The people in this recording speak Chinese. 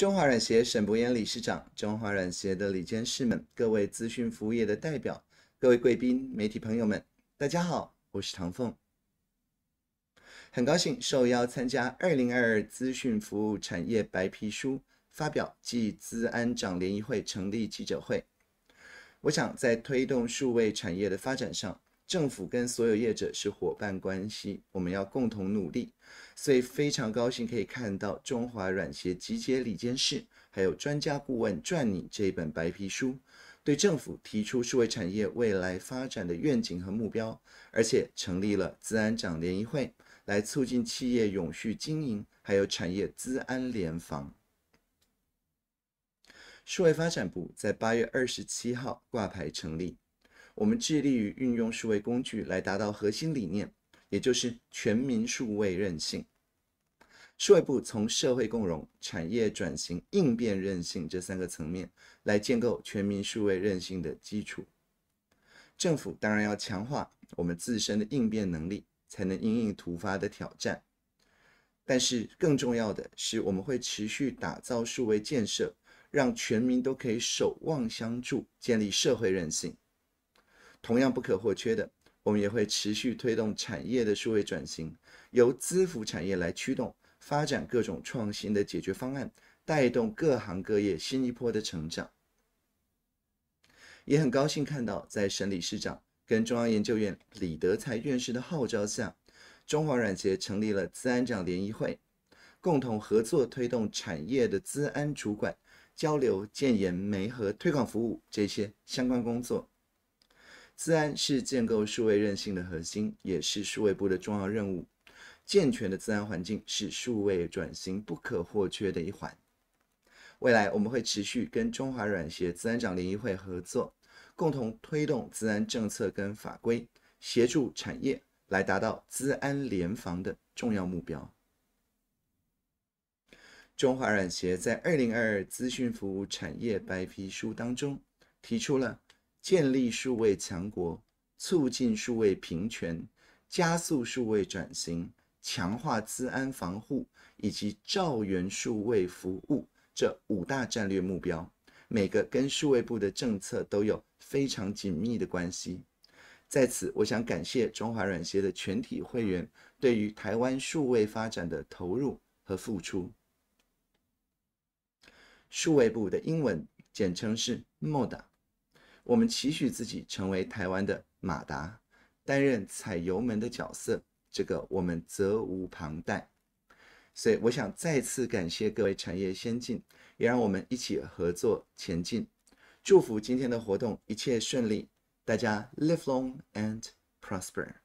中华软协沈博岩理事长、中华软协的李监事们、各位资讯服务业的代表、各位贵宾、媒体朋友们，大家好，我是唐凤，很高兴受邀参加二零二二资讯服务产业白皮书发表暨资安长联谊会成立记者会。我想在推动数位产业的发展上。政府跟所有业者是伙伴关系，我们要共同努力。所以非常高兴可以看到中华软协集结里监事，还有专家顾问撰拟这本白皮书，对政府提出数位产业未来发展的愿景和目标，而且成立了资安长联谊会，来促进企业永续经营，还有产业资安联防。数位发展部在八月二十七号挂牌成立。我们致力于运用数位工具来达到核心理念，也就是全民数位韧性。数位部从社会共融、产业转型、应变韧性这三个层面来建构全民数位韧性的基础。政府当然要强化我们自身的应变能力，才能应应突发的挑战。但是更重要的是，我们会持续打造数位建设，让全民都可以守望相助，建立社会韧性。同样不可或缺的，我们也会持续推动产业的数位转型，由资辅产业来驱动发展各种创新的解决方案，带动各行各业新一波的成长。也很高兴看到，在省理事长跟中央研究院李德才院士的号召下，中华软协成立了资安长联谊会，共同合作推动产业的资安主管交流、建言媒和推广服务这些相关工作。资安是建构数位韧性的核心，也是数位部的重要任务。健全的自然环境是数位转型不可或缺的一环。未来我们会持续跟中华软协、自安长联谊会合作，共同推动资安政策跟法规，协助产业来达到资安联防的重要目标。中华软协在二零二二资讯服务产业白皮书当中提出了。建立数位强国，促进数位平权，加速数位转型，强化资安防护以及照源数位服务这五大战略目标，每个跟数位部的政策都有非常紧密的关系。在此，我想感谢中华软协的全体会员对于台湾数位发展的投入和付出。数位部的英文简称是 MODA。我们期许自己成为台湾的马达，担任踩油门的角色，这个我们责无旁贷。所以，我想再次感谢各位产业先进，也让我们一起合作前进。祝福今天的活动一切顺利，大家 live long and prosper。